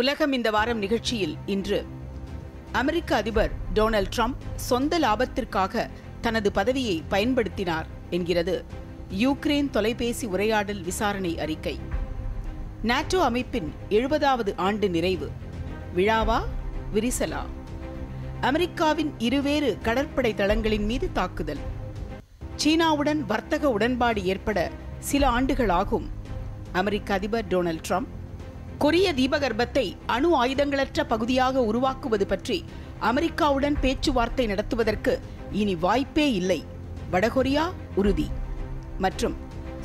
உலகம் இந்த வாரம் நிகழ்ச்சியில் இன்று அமெரிக்க அதிபர் டொனால்ட் ட்ரம்ப் சொந்த லாபத்திற்காக தனது பதவியை பயன்படுத்தினார் என்கிறது யுக்ரைன் தொலைபேசி உரையாடல் விசாரணை அறிக்கை நாட்டோ அமைப்பின் எழுபதாவது ஆண்டு நிறைவு விழாவா விரிசலா அமெரிக்காவின் இருவேறு கடற்படை தளங்களின் மீது தாக்குதல் சீனாவுடன் வர்த்தக உடன்பாடு ஏற்பட சில ஆண்டுகள் ஆகும் அமெரிக்க அதிபர் டொனால்ட் ட்ரம்ப் கொரிய தீபகற்பத்தை அணு ஆயுதங்களற்ற பகுதியாக உருவாக்குவது பற்றி அமெரிக்காவுடன் பேச்சுவார்த்தை நடத்துவதற்கு இனி வாய்ப்பே இல்லை வடகொரியா உறுதி மற்றும்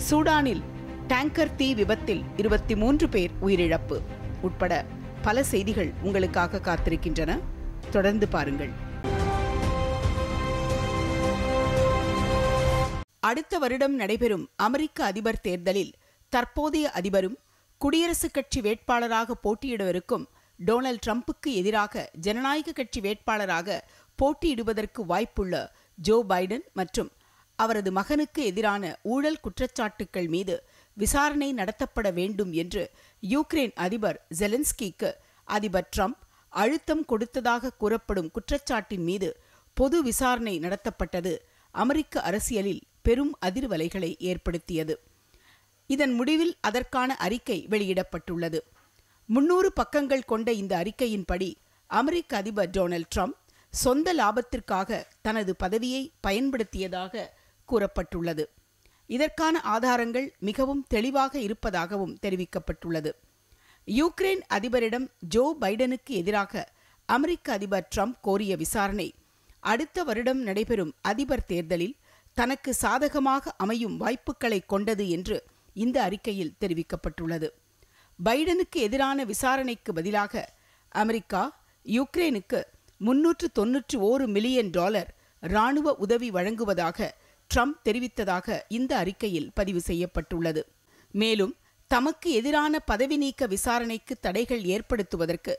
சூடானில் டேங்கர் தீ விபத்தில் இருபத்தி மூன்று பேர் உயிரிழப்பு உட்பட பல செய்திகள் உங்களுக்காக காத்திருக்கின்றன தொடர்ந்து பாருங்கள் அடுத்த வருடம் நடைபெறும் அமெரிக்க அதிபர் தேர்தலில் தற்போதைய அதிபரும் குடியரசுக் கட்சி வேட்பாளராக போட்டியிடவிருக்கும் டொனால்டு ட்ரம்ப்புக்கு எதிராக ஜனநாயக கட்சி வேட்பாளராக போட்டியிடுவதற்கு வாய்ப்புள்ள ஜோ பைடன் மற்றும் அவரது மகனுக்கு எதிரான ஊழல் குற்றச்சாட்டுக்கள் மீது விசாரணை நடத்தப்பட வேண்டும் என்று யுக்ரைன் அதிபர் ஜெலன்ஸ்கிக்கு அதிபர் ட்ரம்ப் அழுத்தம் கொடுத்ததாக கூறப்படும் குற்றச்சாட்டின் மீது பொது விசாரணை நடத்தப்பட்டது அமெரிக்க அரசியலில் பெரும் அதிர்வலைகளை ஏற்படுத்தியது இதன் முடிவில் அதற்கான அறிக்கை வெளியிடப்பட்டுள்ளது முன்னூறு பக்கங்கள் கொண்ட இந்த அறிக்கையின்படி அமெரிக்க அதிபர் டொனால்ட் ட்ரம்ப் சொந்த லாபத்திற்காக தனது பதவியை பயன்படுத்தியதாக கூறப்பட்டுள்ளது இதற்கான ஆதாரங்கள் மிகவும் தெளிவாக இருப்பதாகவும் தெரிவிக்கப்பட்டுள்ளது யுக்ரைன் அதிபரிடம் ஜோ பைடனுக்கு எதிராக அமெரிக்க அதிபர் ட்ரம்ப் கோரிய விசாரணை அடுத்த வருடம் நடைபெறும் அதிபர் தேர்தலில் தனக்கு சாதகமாக அமையும் வாய்ப்புகளை கொண்டது என்று இந்த அறிக்கையில் தெரிவிக்கப்பட்டுள்ளது பைடனுக்கு எதிரான விசாரணைக்கு பதிலாக அமெரிக்கா யுக்ரைனுக்கு முன்னூற்று தொன்னூற்று ஓரு மில்லியன் டாலர் இராணுவ உதவி வழங்குவதாக ட்ரம்ப் தெரிவித்ததாக இந்த அறிக்கையில் பதிவு செய்யப்பட்டுள்ளது மேலும் தமக்கு எதிரான பதவி நீக்க விசாரணைக்கு தடைகள் ஏற்படுத்துவதற்கு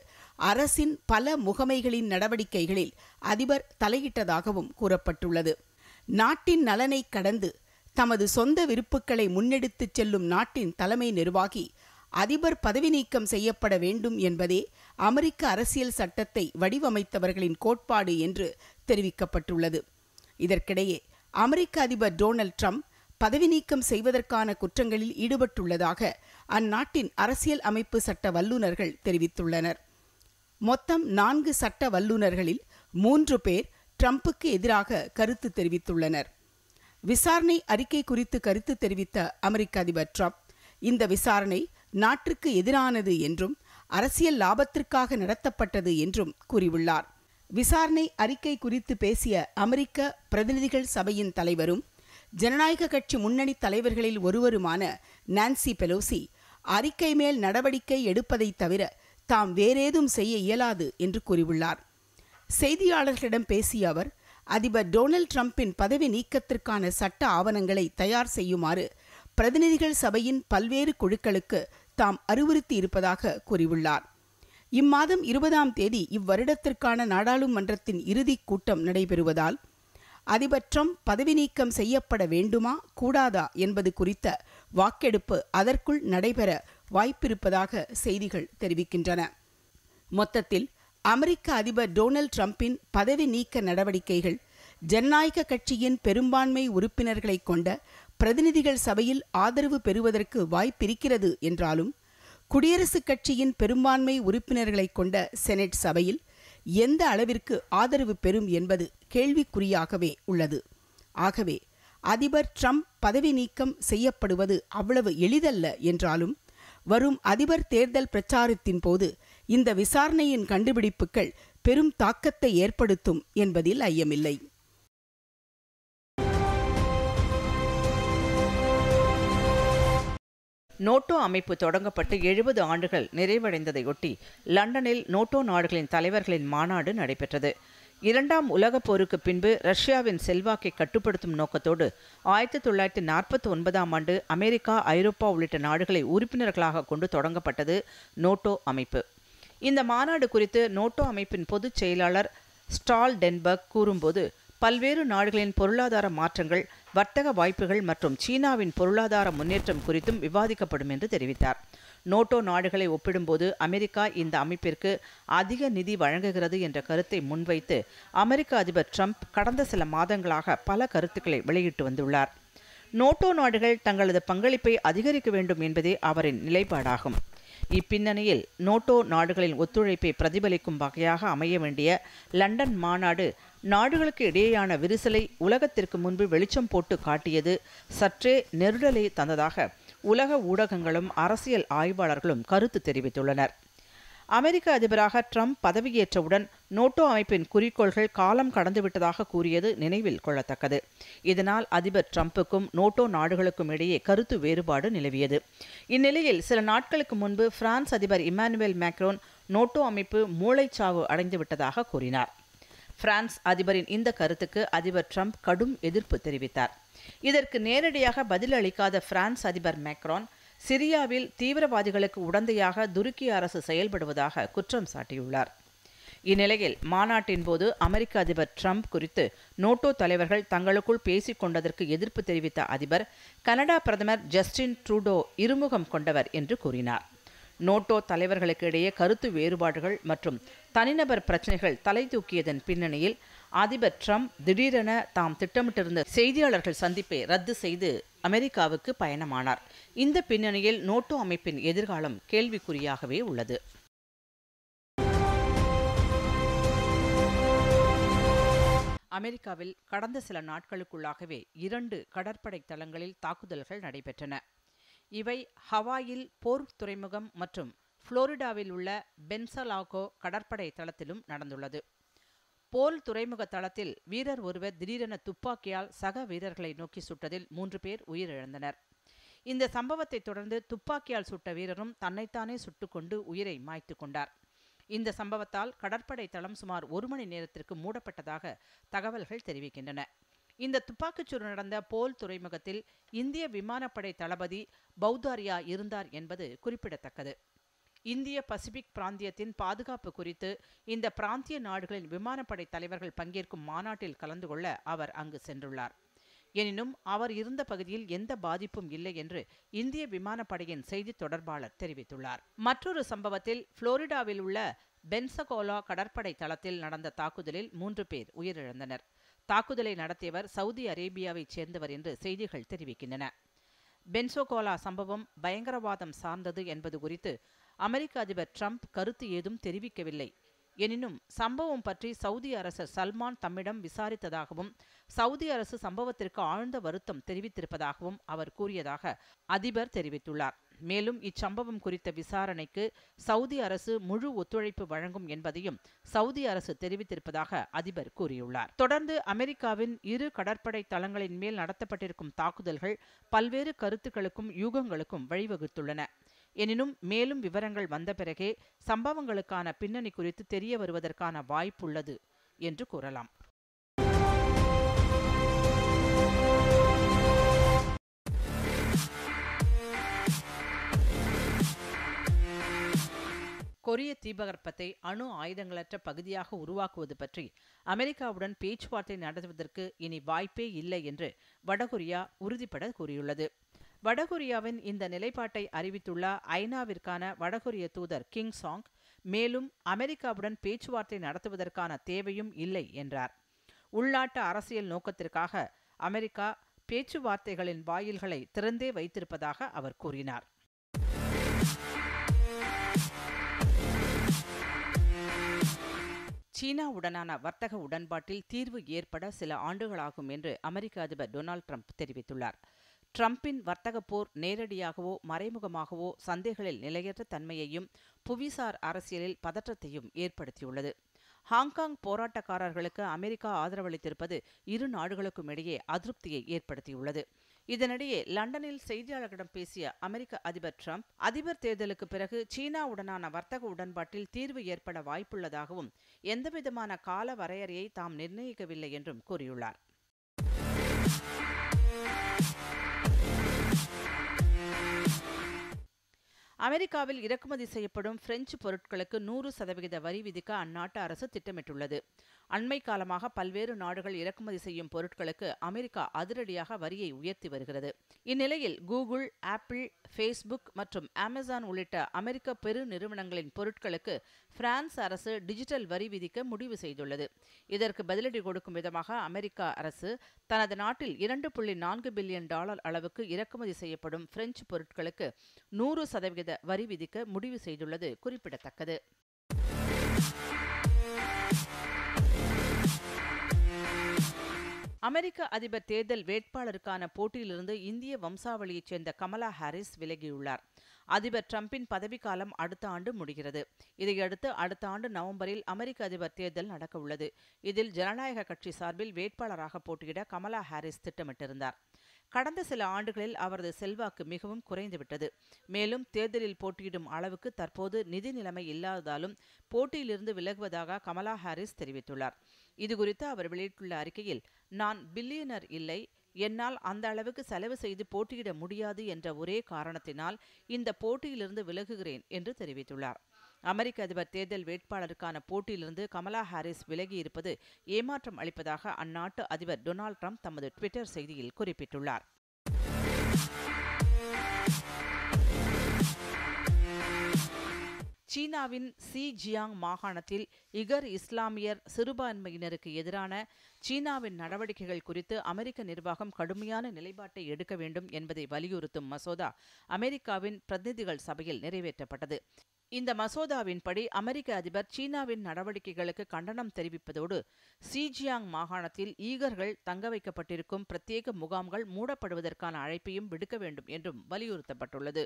அரசின் பல முகமைகளின் நடவடிக்கைகளில் அதிபர் தலையிட்டதாகவும் கூறப்பட்டுள்ளது நாட்டின் நலனை கடந்து தமது சொந்த விருப்புக்களை முன்னெடுத்துச் செல்லும் நாட்டின் தலைமை நிர்வாகி அதிபர் பதவி நீக்கம் செய்யப்பட வேண்டும் என்பதே அமெரிக்க அரசியல் சட்டத்தை வடிவமைத்தவர்களின் கோட்பாடு என்று தெரிவிக்கப்பட்டுள்ளது இதற்கிடையே அமெரிக்க அதிபர் டொனால்ட் ட்ரம்ப் பதவி நீக்கம் செய்வதற்கான குற்றங்களில் ஈடுபட்டுள்ளதாக அந்நாட்டின் அரசியல் அமைப்பு சட்ட வல்லுநர்கள் தெரிவித்துள்ளனர் மொத்தம் நான்கு சட்ட வல்லுநர்களில் மூன்று பேர் ட்ரம்ப்புக்கு எதிராக கருத்து தெரிவித்துள்ளனர் விசாரணை அறிக்கை குறித்து கருத்து தெரிவித்த அமெரிக்க அதிபர் ட்ரம்ப் இந்த விசாரணை நாட்டிற்கு எதிரானது என்றும் அரசியல் லாபத்திற்காக நடத்தப்பட்டது என்றும் கூறியுள்ளார் விசாரணை அறிக்கை குறித்து பேசிய அமெரிக்க பிரதிநிதிகள் சபையின் தலைவரும் ஜனநாயக கட்சி முன்னணி தலைவர்களில் ஒருவருமான நான்சி பெலோசி அறிக்கை மேல் நடவடிக்கை எடுப்பதை தவிர தாம் வேறேதும் செய்ய இயலாது என்று கூறியுள்ளார் செய்தியாளர்களிடம் பேசிய அவர் அதிபர் டொனால்ட் ட்ரம்பின் பதவி நீக்கத்திற்கான சட்ட ஆவணங்களை தயார் செய்யுமாறு பிரதிநிதிகள் சபையின் பல்வேறு குழுக்களுக்கு தாம் அறிவுறுத்தி இருப்பதாக கூறியுள்ளார் இம்மாதம் இருபதாம் தேதி இவ்வருடத்திற்கான நாடாளுமன்றத்தின் இறுதிக் கூட்டம் நடைபெறுவதால் அதிபர் ட்ரம்ப் பதவி நீக்கம் செய்யப்பட வேண்டுமா கூடாதா என்பது குறித்த வாக்கெடுப்பு அதற்குள் நடைபெற வாய்ப்பிருப்பதாக செய்திகள் தெரிவிக்கின்றன மொத்தத்தில் அமெரிக்க அதிபர் டொனால்ட் ட்ரம்பின் பதவி நீக்க நடவடிக்கைகள் ஜனநாயக கட்சியின் பெரும்பான்மை உறுப்பினர்களை கொண்ட பிரதிநிதிகள் சபையில் ஆதரவு பெறுவதற்கு வாய்ப்பிருக்கிறது என்றாலும் குடியரசுக் கட்சியின் பெரும்பான்மை உறுப்பினர்களை கொண்ட செனட் சபையில் எந்த அளவிற்கு ஆதரவு பெறும் என்பது கேள்விக்குறியாகவே உள்ளது ஆகவே அதிபர் ட்ரம்ப் பதவி நீக்கம் செய்யப்படுவது அவ்வளவு எளிதல்ல என்றாலும் வரும் அதிபர் தேர்தல் பிரச்சாரத்தின் போது இந்த விசாரணையின் கண்டுபிடிப்புகள் பெரும் தாக்கத்தை ஏற்படுத்தும் என்பதில் ஐயமில்லை நோட்டோ அமைப்பு தொடங்கப்பட்டு எழுபது ஆண்டுகள் நிறைவடைந்ததையொட்டி லண்டனில் நோட்டோ நாடுகளின் தலைவர்களின் மாநாடு நடைபெற்றது இரண்டாம் உலகப் போருக்கு பின்பு ரஷ்யாவின் செல்வாக்கை கட்டுப்படுத்தும் நோக்கத்தோடு ஆயிரத்தி தொள்ளாயிரத்தி நாற்பத்தி ஒன்பதாம் ஆண்டு அமெரிக்கா ஐரோப்பா உள்ளிட்ட நாடுகளை உறுப்பினர்களாக கொண்டு தொடங்கப்பட்டது நோட்டோ அமைப்பு இந்த மாநாடு குறித்து நோட்டோ அமைப்பின் பொதுச் செயலாளர் ஸ்டால் டென்பர்க் கூறும்போது பல்வேறு நாடுகளின் பொருளாதார மாற்றங்கள் வர்த்தக வாய்ப்புகள் மற்றும் சீனாவின் பொருளாதார முன்னேற்றம் குறித்தும் விவாதிக்கப்படும் என்று தெரிவித்தார் நோட்டோ நாடுகளை ஒப்பிடும்போது அமெரிக்கா இந்த அமைப்பிற்கு அதிக நிதி வழங்குகிறது என்ற கருத்தை முன்வைத்து அமெரிக்க அதிபர் ட்ரம்ப் கடந்த சில மாதங்களாக பல கருத்துக்களை வெளியிட்டு வந்துள்ளார் நோட்டோ நாடுகள் தங்களது பங்களிப்பை அதிகரிக்க வேண்டும் என்பதே அவரின் நிலைப்பாடாகும் இப்பின்னணியில் நோட்டோ நாடுகளின் ஒத்துழைப்பை பிரதிபலிக்கும் வகையாக அமைய வேண்டிய லண்டன் மாநாடு நாடுகளுக்கு இடையேயான விரிசலை உலகத்திற்கு முன்பு வெளிச்சம் போட்டு காட்டியது சற்றே நெருடலை தந்ததாக உலக ஊடகங்களும் அரசியல் ஆய்வாளர்களும் கருத்து தெரிவித்துள்ளனர் அமெரிக்க அதிபராக ட்ரம்ப் பதவியேற்றவுடன் நோட்டோ அமைப்பின் குறிக்கோள்கள் காலம் கடந்துவிட்டதாக கூறியது நினைவில் கொள்ளத்தக்கது இதனால் அதிபர் ட்ரம்ப்புக்கும் நோட்டோ நாடுகளுக்கும் இடையே கருத்து வேறுபாடு நிலவியது இந்நிலையில் சில நாட்களுக்கு முன்பு பிரான்ஸ் அதிபர் இமானுவேல் மேக்ரோன் நோட்டோ அமைப்பு மூளைச்சாவு அடைந்துவிட்டதாக கூறினார் பிரான்ஸ் அதிபரின் இந்த கருத்துக்கு அதிபர் ட்ரம்ப் கடும் எதிர்ப்பு தெரிவித்தார் இதற்கு நேரடியாக பதிலளிக்காத பிரான்ஸ் அதிபர் மேக்ரான் சிரியாவில் தீவிரவாதிகளுக்கு உடந்தையாக துருக்கி அரசு செயல்படுவதாக குற்றம் சாட்டியுள்ளார் இந்நிலையில் மாநாட்டின் போது அமெரிக்க அதிபர் ட்ரம்ப் குறித்து நோட்டோ தலைவர்கள் தங்களுக்குள் பேசிக் கொண்டதற்கு எதிர்ப்பு தெரிவித்த அதிபர் கனடா பிரதமர் ஜஸ்டின் ட்ரூடோ இருமுகம் கொண்டவர் என்று கூறினார் நோட்டோ தலைவர்களுக்கு இடையே கருத்து வேறுபாடுகள் மற்றும் தனிநபர் பிரச்சனைகள் தலை தூக்கியதன் பின்னணியில் அதிபர் ட்ரம்ப் திடீரென தாம் திட்டமிட்டிருந்த செய்தியாளர்கள் சந்திப்பை ரத்து செய்து அமெரிக்காவுக்கு பயணமானார் இந்த பின்னணியில் நோட்டோ அமைப்பின் எதிர்காலம் கேள்விக்குறியாகவே உள்ளது அமெரிக்காவில் கடந்த சில நாட்களுக்குள்ளாகவே இரண்டு கடற்படை தளங்களில் தாக்குதல்கள் நடைபெற்றன இவை ஹவாயில் போர் துறைமுகம் மற்றும் புளோரிடாவில் உள்ள பென்சலாகோ கடற்படை தளத்திலும் நடந்துள்ளது போல் துறைமுக தளத்தில் வீரர் ஒருவர் திடீரென துப்பாக்கியால் சக வீரர்களை நோக்கி சுட்டதில் மூன்று பேர் உயிரிழந்தனர் இந்த சம்பவத்தை தொடர்ந்து துப்பாக்கியால் சுட்ட வீரரும் தன்னைத்தானே சுட்டுக்கொண்டு உயிரை மாய்த்து கொண்டார் இந்த சம்பவத்தால் கடற்படை தளம் சுமார் ஒரு மணி நேரத்திற்கு மூடப்பட்டதாக தகவல்கள் தெரிவிக்கின்றன இந்த துப்பாக்கிச்சூடு நடந்த போல் துறைமுகத்தில் இந்திய விமானப்படை தளபதி பௌதாரியா இருந்தார் என்பது குறிப்பிடத்தக்கது இந்திய பசிபிக் பிராந்தியத்தின் பாதுகாப்பு குறித்து இந்த பிராந்திய நாடுகளின் விமானப்படை தலைவர்கள் பங்கேற்கும் மாநாட்டில் கலந்து கொள்ள அவர் அங்கு சென்றுள்ளார் எனினும் அவர் இருந்த பகுதியில் எந்த பாதிப்பும் இல்லை என்று இந்திய விமானப்படையின் செய்தி தொடர்பாளர் தெரிவித்துள்ளார் மற்றொரு சம்பவத்தில் புளோரிடாவில் உள்ள பென்சகோலா கடற்படை தளத்தில் நடந்த தாக்குதலில் மூன்று பேர் உயிரிழந்தனர் தாக்குதலை நடத்தியவர் சவுதி அரேபியாவைச் சேர்ந்தவர் என்று செய்திகள் தெரிவிக்கின்றன பென்சோகோலா சம்பவம் பயங்கரவாதம் சார்ந்தது என்பது குறித்து அமெரிக்க அதிபர் ட்ரம்ப் கருத்து ஏதும் தெரிவிக்கவில்லை எனினும் சம்பவம் பற்றி சவுதி அரசர் சல்மான் தம்மிடம் விசாரித்ததாகவும் சவுதி அரசு சம்பவத்திற்கு ஆழ்ந்த வருத்தம் தெரிவித்திருப்பதாகவும் அவர் கூறியதாக அதிபர் தெரிவித்துள்ளார் மேலும் இச்சம்பவம் குறித்த விசாரணைக்கு சவுதி அரசு முழு ஒத்துழைப்பு வழங்கும் என்பதையும் சவுதி அரசு தெரிவித்திருப்பதாக அதிபர் கூறியுள்ளார் தொடர்ந்து அமெரிக்காவின் இரு கடற்படை தளங்களின் மேல் நடத்தப்பட்டிருக்கும் தாக்குதல்கள் பல்வேறு கருத்துக்களுக்கும் யூகங்களுக்கும் வழிவகுத்துள்ளன எனினும் மேலும் விவரங்கள் வந்த பிறகே சம்பவங்களுக்கான பின்னணி குறித்து தெரிய வருவதற்கான வாய்ப்புள்ளது என்று கூறலாம் கொரிய தீபகற்பத்தை அணு ஆயுதங்களற்ற பகுதியாக உருவாக்குவது பற்றி அமெரிக்காவுடன் பேச்சுவார்த்தை நடத்துவதற்கு இனி வாய்ப்பே இல்லை என்று வடகொரியா உறுதிபட கூறியுள்ளது வடகொரியாவின் இந்த நிலைப்பாட்டை அறிவித்துள்ள ஐநாவிற்கான வடகொரிய தூதர் கிங் சாங் மேலும் அமெரிக்காவுடன் பேச்சுவார்த்தை நடத்துவதற்கான தேவையும் இல்லை என்றார் உள்நாட்டு அரசியல் நோக்கத்திற்காக அமெரிக்கா பேச்சுவார்த்தைகளின் வாயில்களை திறந்தே வைத்திருப்பதாக அவர் கூறினார் சீனாவுடனான வர்த்தக உடன்பாட்டில் தீர்வு ஏற்பட சில ஆண்டுகளாகும் என்று அமெரிக்க அதிபர் டொனால்ட் ட்ரம்ப் தெரிவித்துள்ளார் டிரம்பின் வர்த்தக போர் நேரடியாகவோ மறைமுகமாகவோ சந்தைகளில் நிலையற்ற தன்மையையும் புவிசார் அரசியலில் பதற்றத்தையும் ஏற்படுத்தியுள்ளது ஹாங்காங் போராட்டக்காரர்களுக்கு அமெரிக்கா ஆதரவளித்திருப்பது இரு நாடுகளுக்கும் இடையே அதிருப்தியை ஏற்படுத்தியுள்ளது இதனிடையே லண்டனில் செய்தியாளர்களிடம் பேசிய அமெரிக்க அதிபர் டிரம்ப் அதிபர் தேர்தலுக்கு பிறகு சீனாவுடனான வர்த்தக உடன்பாட்டில் தீர்வு ஏற்பட வாய்ப்புள்ளதாகவும் எந்தவிதமான கால வரையறையை தாம் நிர்ணயிக்கவில்லை என்றும் கூறியுள்ளார் அமெரிக்காவில் இறக்குமதி செய்யப்படும் பிரெஞ்சு பொருட்களுக்கு நூறு சதவிகித வரி விதிக்க அந்நாட்டு அரசு திட்டமிட்டுள்ளது அண்மை காலமாக பல்வேறு நாடுகள் இறக்குமதி செய்யும் பொருட்களுக்கு அமெரிக்கா அதிரடியாக வரியை உயர்த்தி வருகிறது இந்நிலையில் கூகுள் ஆப்பிள் ஃபேஸ்புக் மற்றும் அமேசான் உள்ளிட்ட அமெரிக்க பெரு நிறுவனங்களின் பொருட்களுக்கு பிரான்ஸ் அரசு டிஜிட்டல் வரி விதிக்க முடிவு செய்துள்ளது இதற்கு பதிலடி கொடுக்கும் விதமாக அமெரிக்கா அரசு தனது நாட்டில் இரண்டு புள்ளி நான்கு பில்லியன் டாலர் அளவுக்கு இறக்குமதி செய்யப்படும் பிரெஞ்சு பொருட்களுக்கு நூறு சதவிகித வரி விதிக்க முடிவு செய்துள்ளது குறிப்பிடத்தக்கது அமெரிக்க அதிபர் தேர்தல் வேட்பாளருக்கான போட்டியிலிருந்து இந்திய வம்சாவளியைச் சேர்ந்த கமலா ஹாரிஸ் விலகியுள்ளார் அதிபர் டிரம்பின் பதவிக்காலம் அடுத்த ஆண்டு முடிகிறது இதையடுத்து அடுத்த ஆண்டு நவம்பரில் அமெரிக்க அதிபர் தேர்தல் நடக்கவுள்ளது இதில் ஜனநாயக கட்சி சார்பில் வேட்பாளராக போட்டியிட கமலா ஹாரிஸ் திட்டமிட்டிருந்தார் கடந்த சில ஆண்டுகளில் அவரது செல்வாக்கு மிகவும் குறைந்துவிட்டது மேலும் தேர்தலில் போட்டியிடும் அளவுக்கு தற்போது நிதி நிலைமை இல்லாததாலும் போட்டியிலிருந்து விலகுவதாக கமலா ஹாரிஸ் தெரிவித்துள்ளார் இதுகுறித்து அவர் வெளியிட்டுள்ள அறிக்கையில் நான் பில்லியனர் இல்லை என்னால் அந்த அளவுக்கு செலவு செய்து போட்டியிட முடியாது என்ற ஒரே காரணத்தினால் இந்த போட்டியிலிருந்து விலகுகிறேன் என்று தெரிவித்துள்ளார் அமெரிக்க அதிபர் தேர்தல் வேட்பாளருக்கான போட்டியிலிருந்து கமலா ஹாரிஸ் விலகியிருப்பது ஏமாற்றம் அளிப்பதாக அந்நாட்டு அதிபர் டொனால்ட் ட்ரம்ப் தமது ட்விட்டர் செய்தியில் குறிப்பிட்டுள்ளார் சீனாவின் ஜியாங் மாகாணத்தில் இகர் இஸ்லாமியர் சிறுபான்மையினருக்கு எதிரான சீனாவின் நடவடிக்கைகள் குறித்து அமெரிக்க நிர்வாகம் கடுமையான நிலைப்பாட்டை எடுக்க வேண்டும் என்பதை வலியுறுத்தும் மசோதா அமெரிக்காவின் பிரதிநிதிகள் சபையில் நிறைவேற்றப்பட்டது இந்த மசோதாவின்படி அமெரிக்க அதிபர் சீனாவின் நடவடிக்கைகளுக்கு கண்டனம் தெரிவிப்பதோடு சீஜியாங் மாகாணத்தில் ஈகர்கள் தங்க வைக்கப்பட்டிருக்கும் பிரத்யேக முகாம்கள் மூடப்படுவதற்கான அழைப்பையும் விடுக்க வேண்டும் என்றும் வலியுறுத்தப்பட்டுள்ளது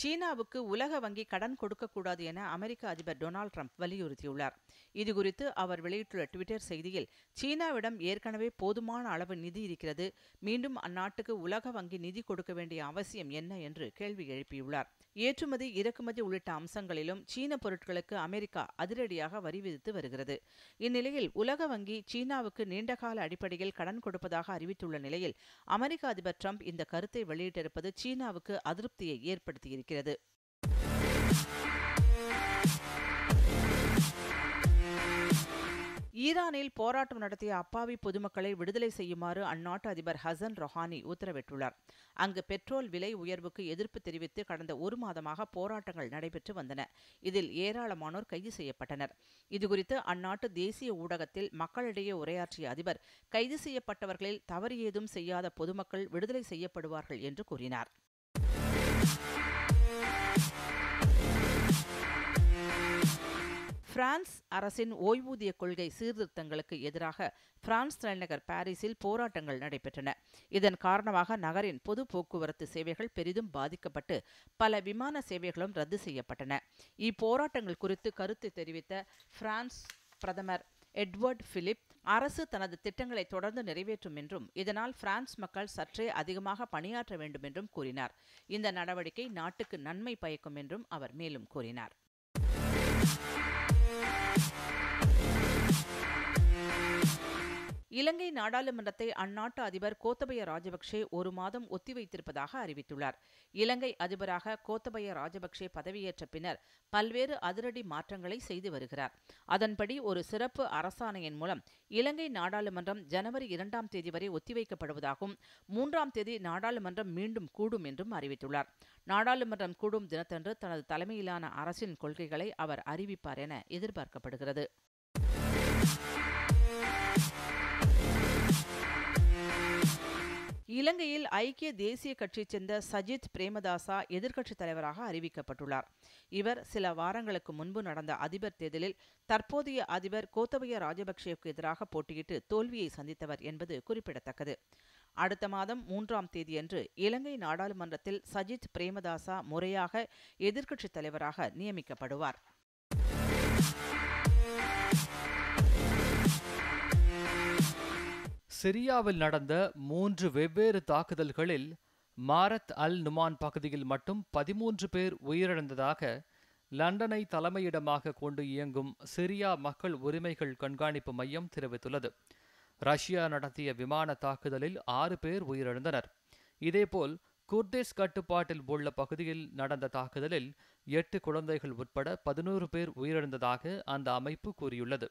சீனாவுக்கு உலக வங்கி கடன் கொடுக்கக்கூடாது என அமெரிக்க அதிபர் டொனால்டு ட்ரம்ப் வலியுறுத்தியுள்ளார் இதுகுறித்து அவர் வெளியிட்டுள்ள ட்விட்டர் செய்தியில் சீனாவிடம் ஏற்கனவே போதுமான அளவு நிதி இருக்கிறது மீண்டும் அந்நாட்டுக்கு உலக வங்கி நிதி கொடுக்க வேண்டிய அவசியம் என்ன என்று கேள்வி எழுப்பியுள்ளார் ஏற்றுமதி இறக்குமதி உள்ளிட்ட அம்சங்களிலும் சீன பொருட்களுக்கு அமெரிக்கா அதிரடியாக வரி விதித்து வருகிறது இந்நிலையில் உலக வங்கி சீனாவுக்கு நீண்டகால அடிப்படையில் கடன் கொடுப்பதாக அறிவித்துள்ள நிலையில் அமெரிக்க அதிபர் ட்ரம்ப் இந்த கருத்தை வெளியிட்டிருப்பது சீனாவுக்கு அதிருப்தியை ஏற்படுத்தியிருக்கிறது ஈரானில் போராட்டம் நடத்திய அப்பாவி பொதுமக்களை விடுதலை செய்யுமாறு அந்நாட்டு அதிபர் ஹசன் ரொஹானி உத்தரவிட்டுள்ளார் அங்கு பெட்ரோல் விலை உயர்வுக்கு எதிர்ப்பு தெரிவித்து கடந்த ஒரு மாதமாக போராட்டங்கள் நடைபெற்று வந்தன இதில் ஏராளமானோர் கைது செய்யப்பட்டனர் இதுகுறித்து அந்நாட்டு தேசிய ஊடகத்தில் மக்களிடையே உரையாற்றிய அதிபர் கைது செய்யப்பட்டவர்களில் தவறு ஏதும் செய்யாத பொதுமக்கள் விடுதலை செய்யப்படுவார்கள் என்று கூறினார் பிரான்ஸ் அரசின் ஓய்வூதிய கொள்கை சீர்திருத்தங்களுக்கு எதிராக பிரான்ஸ் தலைநகர் பாரிஸில் போராட்டங்கள் நடைபெற்றன இதன் காரணமாக நகரின் பொது போக்குவரத்து சேவைகள் பெரிதும் பாதிக்கப்பட்டு பல விமான சேவைகளும் ரத்து செய்யப்பட்டன இப்போராட்டங்கள் குறித்து கருத்து தெரிவித்த பிரான்ஸ் பிரதமர் எட்வர்ட் பிலிப் அரசு தனது திட்டங்களை தொடர்ந்து நிறைவேற்றும் என்றும் இதனால் பிரான்ஸ் மக்கள் சற்றே அதிகமாக பணியாற்ற வேண்டும் என்றும் கூறினார் இந்த நடவடிக்கை நாட்டுக்கு நன்மை பயக்கும் என்றும் அவர் மேலும் கூறினார் இலங்கை நாடாளுமன்றத்தை அந்நாட்டு அதிபர் கோத்தபய ராஜபக்சே ஒரு மாதம் ஒத்திவைத்திருப்பதாக அறிவித்துள்ளார் இலங்கை அதிபராக கோத்தபய ராஜபக்சே பதவியேற்ற பின்னர் பல்வேறு அதிரடி மாற்றங்களை செய்து வருகிறார் அதன்படி ஒரு சிறப்பு அரசாணையின் மூலம் இலங்கை நாடாளுமன்றம் ஜனவரி இரண்டாம் தேதி வரை ஒத்திவைக்கப்படுவதாகவும் மூன்றாம் தேதி நாடாளுமன்றம் மீண்டும் கூடும் என்றும் அறிவித்துள்ளார் நாடாளுமன்றம் கூடும் தினத்தன்று தனது தலைமையிலான அரசின் கொள்கைகளை அவர் அறிவிப்பார் என எதிர்பார்க்கப்படுகிறது இலங்கையில் ஐக்கிய தேசிய கட்சியைச் சேர்ந்த சஜித் பிரேமதாசா எதிர்க்கட்சித் தலைவராக அறிவிக்கப்பட்டுள்ளார் இவர் சில வாரங்களுக்கு முன்பு நடந்த அதிபர் தேர்தலில் தற்போதைய அதிபர் கோத்தபய ராஜபக்சேவுக்கு எதிராக போட்டியிட்டு தோல்வியை சந்தித்தவர் என்பது குறிப்பிடத்தக்கது அடுத்த மாதம் மூன்றாம் தேதியன்று இலங்கை நாடாளுமன்றத்தில் சஜித் பிரேமதாசா முறையாக எதிர்க்கட்சித் தலைவராக நியமிக்கப்படுவார் சிரியாவில் நடந்த மூன்று வெவ்வேறு தாக்குதல்களில் மாரத் அல் நுமான் பகுதியில் மட்டும் பதிமூன்று பேர் உயிரிழந்ததாக லண்டனை தலைமையிடமாக கொண்டு இயங்கும் சிரியா மக்கள் உரிமைகள் கண்காணிப்பு மையம் தெரிவித்துள்ளது ரஷ்யா நடத்திய விமான தாக்குதலில் ஆறு பேர் உயிரிழந்தனர் இதேபோல் குர்தேஸ் கட்டுப்பாட்டில் உள்ள பகுதியில் நடந்த தாக்குதலில் எட்டு குழந்தைகள் உட்பட பதினோரு பேர் உயிரிழந்ததாக அந்த அமைப்பு கூறியுள்ளது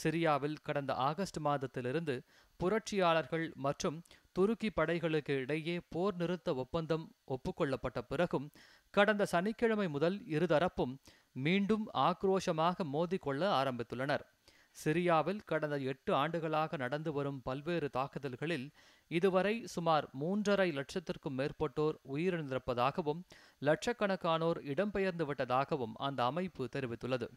சிரியாவில் கடந்த ஆகஸ்ட் மாதத்திலிருந்து புரட்சியாளர்கள் மற்றும் துருக்கி படைகளுக்கு இடையே போர் நிறுத்த ஒப்பந்தம் ஒப்புக்கொள்ளப்பட்ட பிறகும் கடந்த சனிக்கிழமை முதல் இருதரப்பும் மீண்டும் ஆக்ரோஷமாக மோதிக்கொள்ள ஆரம்பித்துள்ளனர் சிரியாவில் கடந்த எட்டு ஆண்டுகளாக நடந்து வரும் பல்வேறு தாக்குதல்களில் இதுவரை சுமார் மூன்றரை லட்சத்திற்கும் மேற்பட்டோர் உயிரிழந்திருப்பதாகவும் லட்சக்கணக்கானோர் இடம்பெயர்ந்து விட்டதாகவும் அந்த அமைப்பு தெரிவித்துள்ளது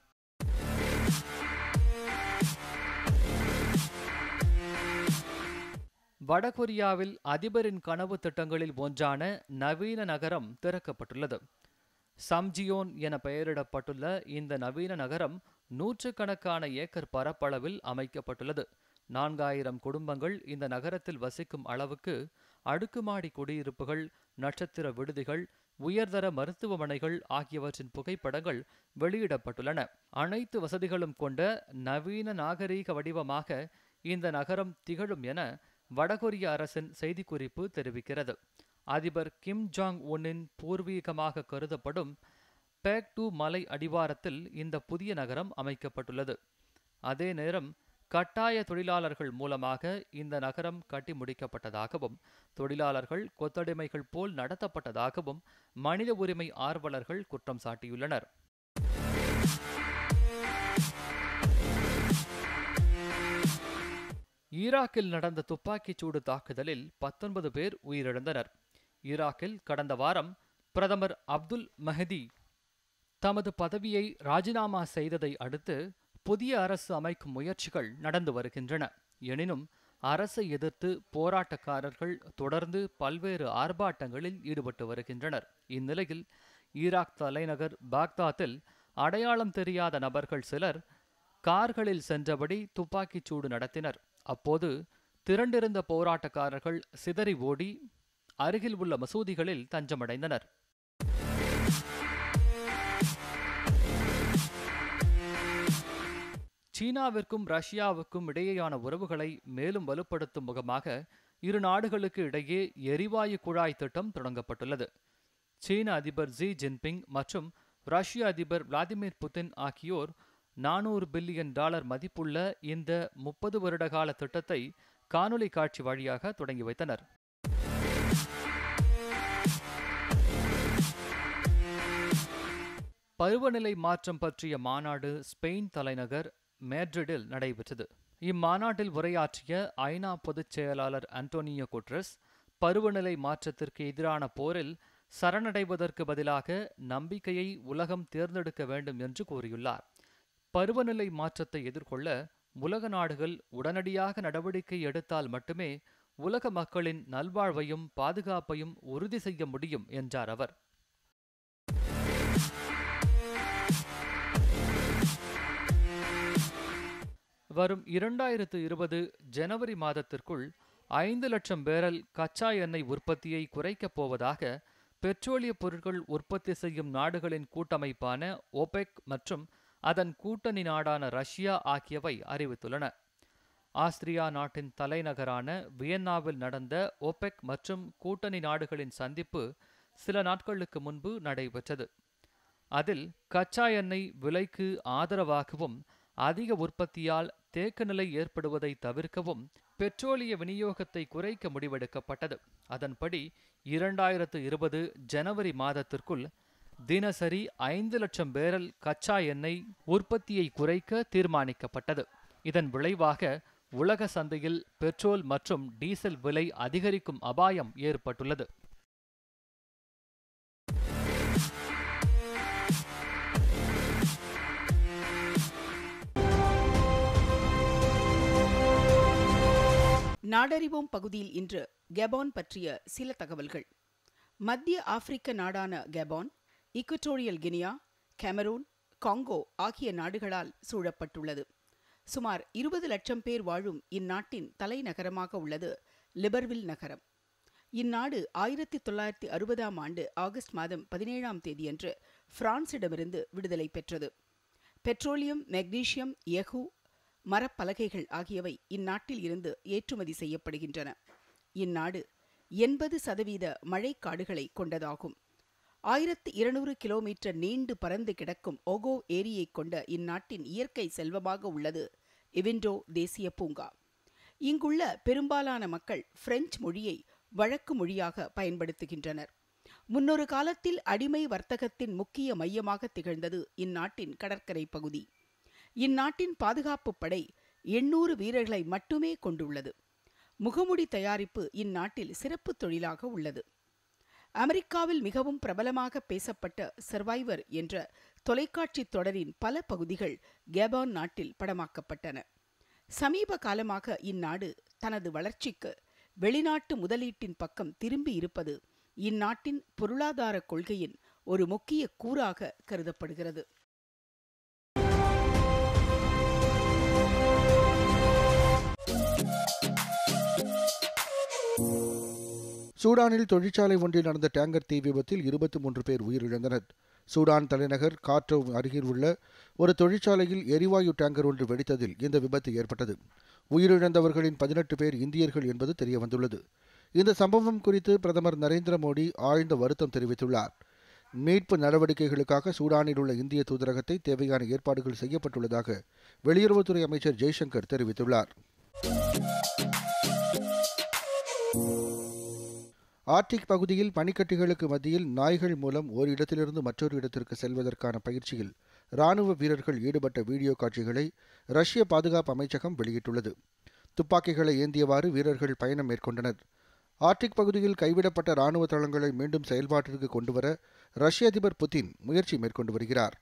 வடகொரியாவில் அதிபரின் கனவு திட்டங்களில் ஒன்றான நவீன நகரம் திறக்கப்பட்டுள்ளது சம்ஜியோன் என பெயரிடப்பட்டுள்ள இந்த நவீன நகரம் நூற்றுக்கணக்கான ஏக்கர் பரப்பளவில் அமைக்கப்பட்டுள்ளது நான்காயிரம் குடும்பங்கள் இந்த நகரத்தில் வசிக்கும் அளவுக்கு அடுக்குமாடி குடியிருப்புகள் நட்சத்திர விடுதிகள் உயர்தர மருத்துவமனைகள் ஆகியவற்றின் புகைப்படங்கள் வெளியிடப்பட்டுள்ளன அனைத்து வசதிகளும் கொண்ட நவீன நாகரீக வடிவமாக இந்த நகரம் திகழும் என வடகொரிய அரசின் செய்திக்குறிப்பு தெரிவிக்கிறது அதிபர் கிம் ஜாங் ஒன்னின் பூர்வீகமாக கருதப்படும் பேக் டூ மலை அடிவாரத்தில் இந்த புதிய நகரம் அமைக்கப்பட்டுள்ளது அதே நேரம் கட்டாய தொழிலாளர்கள் மூலமாக இந்த நகரம் கட்டி முடிக்கப்பட்டதாகவும் தொழிலாளர்கள் கொத்தடிமைகள் போல் நடத்தப்பட்டதாகவும் மனித உரிமை ஆர்வலர்கள் குற்றம் சாட்டியுள்ளனர் ஈராக்கில் நடந்த துப்பாக்கிச் சூடு தாக்குதலில் பத்தொன்பது பேர் உயிரிழந்தனர் ஈராக்கில் கடந்த வாரம் பிரதமர் அப்துல் மஹதி தமது பதவியை ராஜினாமா செய்ததை அடுத்து புதிய அரசு அமைக்கும் முயற்சிகள் நடந்து வருகின்றன எனினும் அரசை எதிர்த்து போராட்டக்காரர்கள் தொடர்ந்து பல்வேறு ஆர்ப்பாட்டங்களில் ஈடுபட்டு வருகின்றனர் இந்நிலையில் ஈராக் தலைநகர் பாக்தாத்தில் அடையாளம் தெரியாத நபர்கள் சிலர் கார்களில் சென்றபடி துப்பாக்கிச்சூடு நடத்தினர் அப்போது திரண்டிருந்த போராட்டக்காரர்கள் சிதறி ஓடி அருகில் உள்ள மசூதிகளில் தஞ்சமடைந்தனர் சீனாவிற்கும் ரஷ்யாவிற்கும் இடையேயான உறவுகளை மேலும் வலுப்படுத்தும் முகமாக இரு நாடுகளுக்கு இடையே எரிவாயு குழாய் திட்டம் தொடங்கப்பட்டுள்ளது சீன அதிபர் ஜி ஜின்பிங் மற்றும் ரஷ்ய அதிபர் விளாடிமிர் புதின் ஆகியோர் நானூறு பில்லியன் டாலர் மதிப்புள்ள இந்த முப்பது வருடகால திட்டத்தை காணொலி காட்சி வழியாக தொடங்கி வைத்தனர் பருவநிலை மாற்றம் பற்றிய மாநாடு ஸ்பெயின் தலைநகர் மேட்ரிடில் நடைபெற்றது இம்மாநாட்டில் உரையாற்றிய ஐநா பொதுச் செயலாளர் அண்டோனியோ குட்ரஸ் பருவநிலை மாற்றத்திற்கு எதிரான போரில் சரணடைவதற்கு பதிலாக நம்பிக்கையை உலகம் தேர்ந்தெடுக்க வேண்டும் என்று கூறியுள்ளார் பருவநிலை மாற்றத்தை எதிர்கொள்ள உலக நாடுகள் உடனடியாக நடவடிக்கை எடுத்தால் மட்டுமே உலக மக்களின் நல்வாழ்வையும் பாதுகாப்பையும் உறுதி செய்ய முடியும் என்றார் அவர் வரும் இரண்டாயிரத்து இருபது ஜனவரி மாதத்திற்குள் ஐந்து லட்சம் பேரல் கச்சா எண்ணெய் உற்பத்தியை குறைக்கப் போவதாக பெட்ரோலிய பொருட்கள் உற்பத்தி செய்யும் நாடுகளின் கூட்டமைப்பான ஒபெக் மற்றும் அதன் கூட்டணி நாடான ரஷ்யா ஆகியவை அறிவித்துள்ளன ஆஸ்திரியா நாட்டின் தலைநகரான வியன்னாவில் நடந்த ஒபெக் மற்றும் கூட்டணி நாடுகளின் சந்திப்பு சில நாட்களுக்கு முன்பு நடைபெற்றது அதில் கச்சா எண்ணெய் விலைக்கு ஆதரவாகவும் அதிக உற்பத்தியால் தேக்க நிலை ஏற்படுவதை தவிர்க்கவும் பெட்ரோலிய விநியோகத்தை குறைக்க முடிவெடுக்கப்பட்டது அதன்படி இரண்டாயிரத்து இருபது ஜனவரி மாதத்திற்குள் தினசரி ஐந்து லட்சம் பேரல் கச்சா எண்ணெய் உற்பத்தியை குறைக்க தீர்மானிக்கப்பட்டது இதன் விளைவாக உலக சந்தையில் பெட்ரோல் மற்றும் டீசல் விலை அதிகரிக்கும் அபாயம் ஏற்பட்டுள்ளது நாடறிவோம் பகுதியில் இன்று கெபான் பற்றிய சில தகவல்கள் மத்திய ஆப்பிரிக்க நாடான Gabon Equatorial Guinea Cameroon Congo ஆகிய நாடுகளால் சூழப்பட்டுள்ளது சுமார் இருபது லட்சம் பேர் வாழும் இந்நாட்டின் தலைநகரமாக உள்ளது லிபர்வில் நகரம் இந்நாடு ஆயிரத்தி தொள்ளாயிரத்தி அறுபதாம் ஆண்டு ஆகஸ்ட் மாதம் பதினேழாம் தேதியன்று பிரான்சிடமிருந்து விடுதலை பெற்றது பெட்ரோலியம் மெக்னீசியம் எஹு மரப்பலகைகள் ஆகியவை இந்நாட்டில் இருந்து ஏற்றுமதி செய்யப்படுகின்றன இந்நாடு எண்பது சதவீத மழைக்காடுகளை கொண்டதாகும் ஆயிரத்தி இருநூறு கிலோமீட்டர் நீண்டு பறந்து கிடக்கும் ஓகோ ஏரியை கொண்ட இந்நாட்டின் இயற்கை செல்வமாக உள்ளது இவிண்டோ தேசிய பூங்கா இங்குள்ள பெரும்பாலான மக்கள் பிரெஞ்சு மொழியை வழக்கு மொழியாக பயன்படுத்துகின்றனர் முன்னொரு காலத்தில் அடிமை வர்த்தகத்தின் முக்கிய மையமாக திகழ்ந்தது இந்நாட்டின் கடற்கரை பகுதி இந்நாட்டின் பாதுகாப்பு படை எண்ணூறு வீரர்களை மட்டுமே கொண்டுள்ளது முகமுடி தயாரிப்பு இந்நாட்டில் சிறப்பு தொழிலாக உள்ளது அமெரிக்காவில் மிகவும் பிரபலமாக பேசப்பட்ட சர்வைவர் என்ற தொலைக்காட்சி தொடரின் பல பகுதிகள் கேபான் நாட்டில் படமாக்கப்பட்டன சமீப காலமாக இந்நாடு தனது வளர்ச்சிக்கு வெளிநாட்டு முதலீட்டின் பக்கம் திரும்பி இருப்பது இந்நாட்டின் பொருளாதார கொள்கையின் ஒரு முக்கிய கூறாக கருதப்படுகிறது சூடானில் தொழிற்சாலை ஒன்றில் நடந்த டேங்கர் தீ விபத்தில் இருபத்தி மூன்று பேர் உயிரிழந்தனர் சூடான் தலைநகர் காற்றோ அருகில் உள்ள ஒரு தொழிற்சாலையில் எரிவாயு டேங்கர் ஒன்று வெடித்ததில் இந்த விபத்து ஏற்பட்டது உயிரிழந்தவர்களின் பதினெட்டு பேர் இந்தியர்கள் என்பது தெரியவந்துள்ளது இந்த சம்பவம் குறித்து பிரதமர் நரேந்திர மோடி ஆழ்ந்த வருத்தம் தெரிவித்துள்ளார் மீட்பு நடவடிக்கைகளுக்காக சூடானில் உள்ள இந்திய தூதரகத்தை தேவையான ஏற்பாடுகள் செய்யப்பட்டுள்ளதாக வெளியுறவுத்துறை அமைச்சர் ஜெய்சங்கர் தெரிவித்துள்ளார் ஆர்டிக் பகுதியில் பனிக்கட்டிகளுக்கு மத்தியில் நாய்கள் மூலம் ஒரு இடத்திலிருந்து மற்றொரு இடத்திற்கு செல்வதற்கான பயிற்சியில் ராணுவ வீரர்கள் ஈடுபட்ட வீடியோ காட்சிகளை ரஷ்ய பாதுகாப்பு அமைச்சகம் வெளியிட்டுள்ளது துப்பாக்கிகளை ஏந்தியவாறு வீரர்கள் பயணம் மேற்கொண்டனர் ஆர்டிக் பகுதியில் கைவிடப்பட்ட ராணுவ தளங்களை மீண்டும் செயல்பாட்டிற்கு கொண்டுவர ரஷ்ய அதிபர் புதின் முயற்சி மேற்கொண்டு வருகிறார்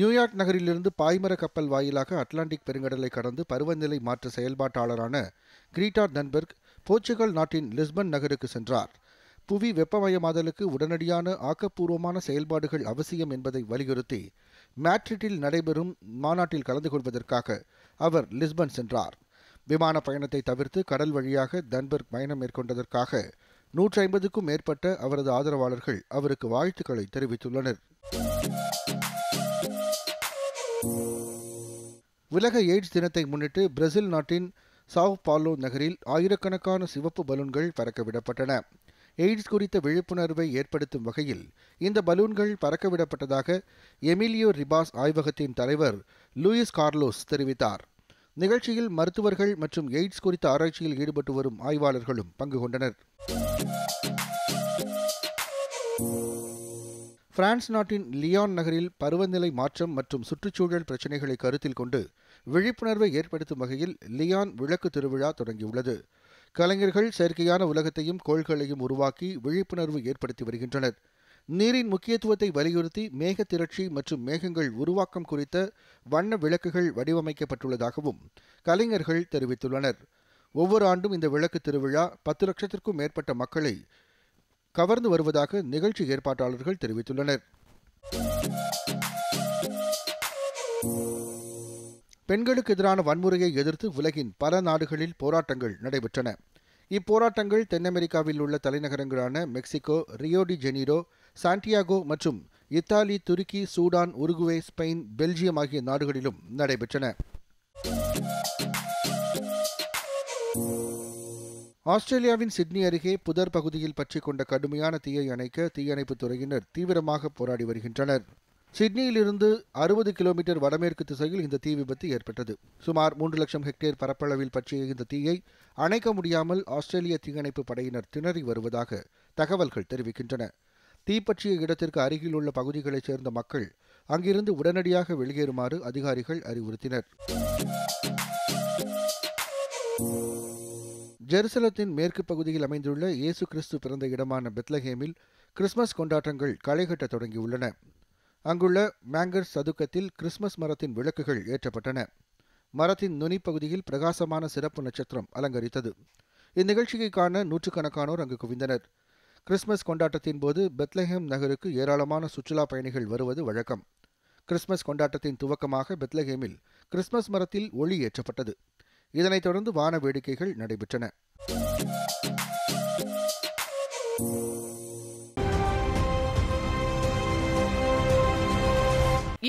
நியூயார்க் நகரிலிருந்து பாய்மர கப்பல் வாயிலாக அட்லாண்டிக் பெருங்கடலை கடந்து பருவநிலை மாற்ற செயல்பாட்டாளரான கிரீட்டா தன்பெர்க் போர்ச்சுகல் நாட்டின் லிஸ்பன் நகருக்கு சென்றார் புவி வெப்பமயமாதலுக்கு உடனடியான ஆக்கப்பூர்வமான செயல்பாடுகள் அவசியம் என்பதை வலியுறுத்தி மேட்ரிட்டில் நடைபெறும் மாநாட்டில் கலந்து கொள்வதற்காக அவர் லிஸ்பன் சென்றார் விமான பயணத்தை தவிர்த்து கடல் வழியாக டன்பர்க் பயணம் மேற்கொண்டதற்காக நூற்றி ஐம்பதுக்கும் மேற்பட்ட அவரது ஆதரவாளர்கள் அவருக்கு வாழ்த்துக்களை தெரிவித்துள்ளனர் உலக எய்ட்ஸ் தினத்தை முன்னிட்டு பிரேசில் நாட்டின் சாவ் பாலோ நகரில் ஆயிரக்கணக்கான சிவப்பு பலூன்கள் பறக்கவிடப்பட்டன எய்ட்ஸ் குறித்த விழிப்புணர்வை ஏற்படுத்தும் வகையில் இந்த பலூன்கள் பறக்கவிடப்பட்டதாக எமிலியோ ரிபாஸ் ஆய்வகத்தின் தலைவர் லூயிஸ் கார்லோஸ் தெரிவித்தார் நிகழ்ச்சியில் மருத்துவர்கள் மற்றும் எய்ட்ஸ் குறித்த ஆராய்ச்சியில் ஈடுபட்டு வரும் ஆய்வாளர்களும் பங்கு கொண்டனர் பிரான்ஸ் நாட்டின் லியான் நகரில் பருவநிலை மாற்றம் மற்றும் சுற்றுச்சூழல் பிரச்சினைகளை கருத்தில் கொண்டு விழிப்புணர்வை ஏற்படுத்தும் வகையில் லியான் விளக்கு திருவிழா தொடங்கியுள்ளது கலைஞர்கள் செயற்கையான உலகத்தையும் கோள்களையும் உருவாக்கி விழிப்புணர்வு ஏற்படுத்தி வருகின்றனர் நீரின் முக்கியத்துவத்தை வலியுறுத்தி மேகத்திரட்சி மற்றும் மேகங்கள் உருவாக்கம் குறித்த வண்ண விளக்குகள் வடிவமைக்கப்பட்டுள்ளதாகவும் கலைஞர்கள் தெரிவித்துள்ளனர் ஒவ்வொரு ஆண்டும் இந்த விளக்கு திருவிழா பத்து லட்சத்திற்கும் மேற்பட்ட மக்களை கவர்ந்து வருவதாக நிகழ்ச்சி ஏற்பாட்டாளர்கள் தெரிவித்துள்ளனர் பெண்களுக்கு எதிரான வன்முறையை எதிர்த்து உலகின் பல நாடுகளில் போராட்டங்கள் நடைபெற்றன இப்போராட்டங்கள் தென் அமெரிக்காவில் உள்ள தலைநகரங்களான மெக்சிகோ ரியோடி ஜெனீரோ சாண்டியாகோ மற்றும் Italy Turkey Sudan Uruguay Spain Belgium ஆகிய நாடுகளிலும் நடைபெற்றன ஆஸ்திரேலியாவின் சிட்னி அருகே புதர் பகுதியில் பற்றி கொண்ட கடுமையான தீயை அணைக்க தீயணைப்புத் துறையினர் தீவிரமாக போராடி வருகின்றனர் சிட்னியிலிருந்து அறுபது கிலோமீட்டர் வடமேற்கு திசையில் இந்த தீ விபத்து ஏற்பட்டது சுமார் மூன்று லட்சம் ஹெக்டேர் பரப்பளவில் பற்றிய இந்த தீயை அணைக்க முடியாமல் ஆஸ்திரேலிய தீயணைப்பு படையினர் திணறி வருவதாக தகவல்கள் தெரிவிக்கின்றன தீப்பற்றிய இடத்திற்கு அருகில் உள்ள பகுதிகளைச் சேர்ந்த மக்கள் அங்கிருந்து உடனடியாக வெளியேறுமாறு அதிகாரிகள் அறிவுறுத்தினர் ஜெருசலத்தின் மேற்கு பகுதியில் அமைந்துள்ள இயேசு கிறிஸ்து பிறந்த இடமான பெத்லஹேமில் கிறிஸ்துமஸ் கொண்டாட்டங்கள் களைகட்ட தொடங்கியுள்ளன அங்குள்ள மேங்கர் சதுக்கத்தில் கிறிஸ்துமஸ் மரத்தின் விளக்குகள் ஏற்றப்பட்டன மரத்தின் நுனி பகுதியில் பிரகாசமான சிறப்பு நட்சத்திரம் அலங்கரித்தது இந்நிகழ்ச்சியை காண நூற்றுக்கணக்கானோர் அங்கு குவிந்தனர் கிறிஸ்துமஸ் கொண்டாட்டத்தின் போது பெத்லஹேம் நகருக்கு ஏராளமான சுற்றுலா பயணிகள் வருவது வழக்கம் கிறிஸ்துமஸ் கொண்டாட்டத்தின் துவக்கமாக பெத்லஹேமில் கிறிஸ்துமஸ் மரத்தில் ஒளி ஏற்றப்பட்டது இதனைத் தொடர்ந்து வான வேடிக்கைகள் நடைபெற்றன